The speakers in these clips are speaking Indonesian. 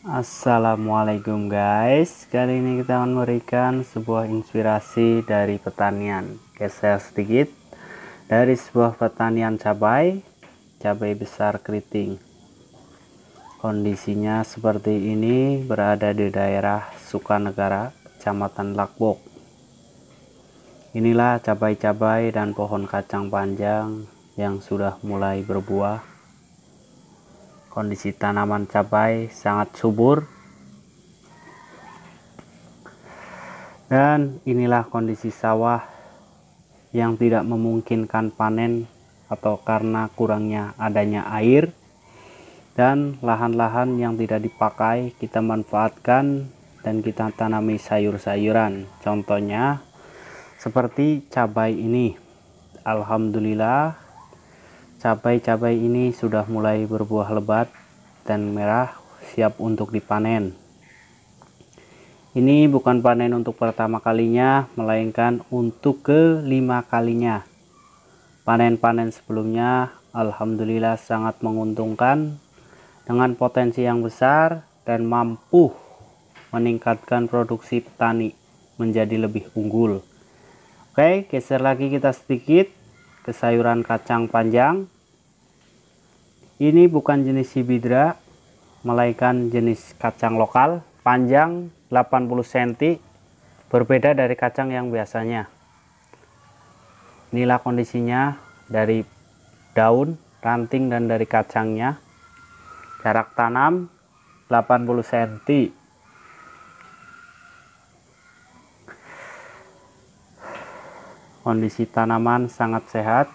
Assalamualaikum guys Kali ini kita akan memberikan sebuah inspirasi dari pertanian Geser sedikit Dari sebuah pertanian cabai Cabai besar keriting Kondisinya seperti ini berada di daerah Sukanegara Kecamatan Lakbok Inilah cabai-cabai dan pohon kacang panjang yang sudah mulai berbuah kondisi tanaman cabai sangat subur dan inilah kondisi sawah yang tidak memungkinkan panen atau karena kurangnya adanya air dan lahan-lahan yang tidak dipakai kita manfaatkan dan kita tanami sayur-sayuran contohnya seperti cabai ini Alhamdulillah Cabai-cabai ini sudah mulai berbuah lebat dan merah siap untuk dipanen. Ini bukan panen untuk pertama kalinya, melainkan untuk kelima kalinya. Panen-panen sebelumnya alhamdulillah sangat menguntungkan dengan potensi yang besar dan mampu meningkatkan produksi petani menjadi lebih unggul. Oke, geser lagi kita sedikit ke sayuran kacang panjang. Ini bukan jenis sibidra, melainkan jenis kacang lokal, panjang 80 cm, berbeda dari kacang yang biasanya. Inilah kondisinya dari daun, ranting dan dari kacangnya. Jarak tanam 80 cm. kondisi tanaman sangat sehat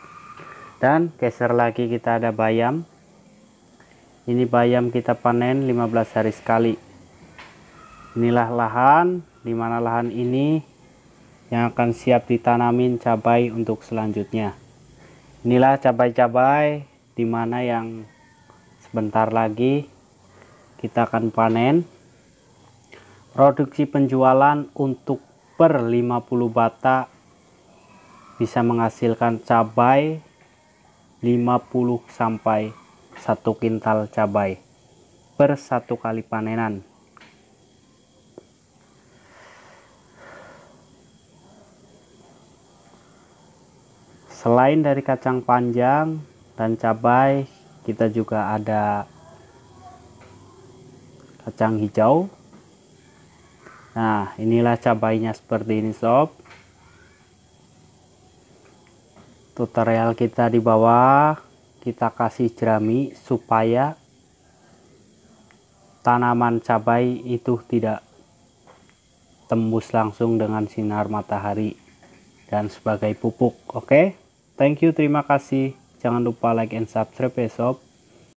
dan geser lagi kita ada bayam ini bayam kita panen 15 hari sekali inilah lahan dimana lahan ini yang akan siap ditanamin cabai untuk selanjutnya inilah cabai-cabai dimana yang sebentar lagi kita akan panen produksi penjualan untuk per 50 bata bisa menghasilkan cabai 50 sampai 1 kintal cabai per satu kali panenan. Selain dari kacang panjang dan cabai, kita juga ada kacang hijau. Nah, inilah cabainya seperti ini sob. tutorial kita di bawah kita kasih jerami supaya tanaman cabai itu tidak tembus langsung dengan sinar matahari dan sebagai pupuk oke okay? thank you terima kasih jangan lupa like and subscribe ya sob